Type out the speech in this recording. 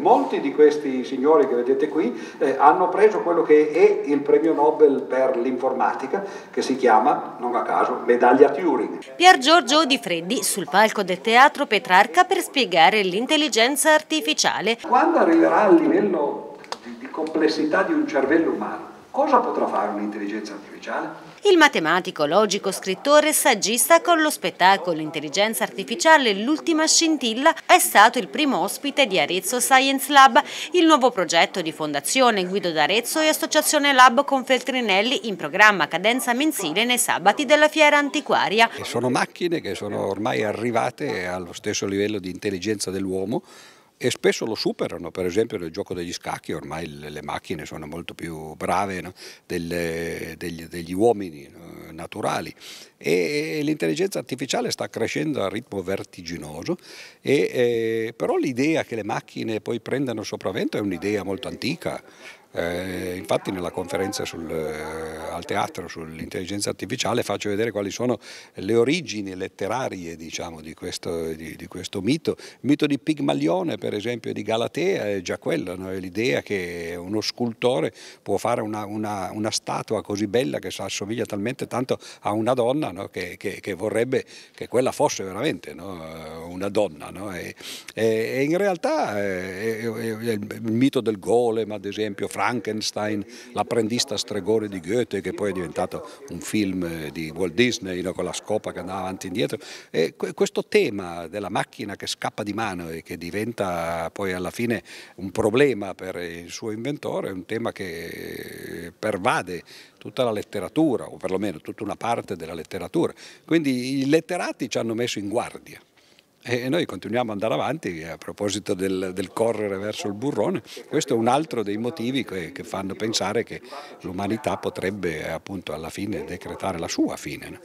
Molti di questi signori che vedete qui eh, hanno preso quello che è il premio Nobel per l'informatica, che si chiama, non a caso, medaglia Turing. Pier Giorgio Di Freddi sul palco del teatro Petrarca per spiegare l'intelligenza artificiale. Quando arriverà al livello di, di complessità di un cervello umano, Cosa potrà fare un'intelligenza artificiale? Il matematico, logico, scrittore e saggista con lo spettacolo Intelligenza Artificiale L'ultima scintilla è stato il primo ospite di Arezzo Science Lab, il nuovo progetto di Fondazione Guido d'Arezzo e Associazione Lab con Feltrinelli in programma cadenza mensile nei sabati della fiera antiquaria. Sono macchine che sono ormai arrivate allo stesso livello di intelligenza dell'uomo, e spesso lo superano, per esempio nel gioco degli scacchi ormai le, macchine sono molto più brave no? Delle, degli, degli, uomini no? Eh, naturali e, l'intelligenza artificiale sta crescendo a ritmo vertiginoso, e, eh, però l'idea che le macchine poi prendano sopravvento è un'idea molto antica. Eh, infatti nella conferenza sul, eh, al teatro sull'intelligenza artificiale faccio vedere quali sono le origini letterarie diciamo, di, questo, di, di, questo, mito. Il mito di Pigmalione per esempio di Galatea è già quello, no? l'idea che uno scultore può fare una, una, una, statua così bella che assomiglia talmente tanto a una donna no? che, che, che, vorrebbe che quella fosse veramente no? Eh, una donna. E, e, e, in realtà eh, il mito del golem ad esempio, Frankenstein, l'apprendista stregone di Goethe che poi è diventato un film eh, di Walt Disney no, con la scopa che andava avanti e indietro. E questo tema della macchina che scappa di mano e che diventa poi alla fine un problema per il suo inventore è un tema che eh, pervade tutta la letteratura o perlomeno tutta una parte della letteratura. Quindi i letterati ci hanno messo in guardia. E noi continuiamo ad andare avanti eh, a proposito del, del correre verso il burrone, questo è un altro dei motivi che, che fanno pensare che l'umanità potrebbe appunto alla fine decretare la sua fine.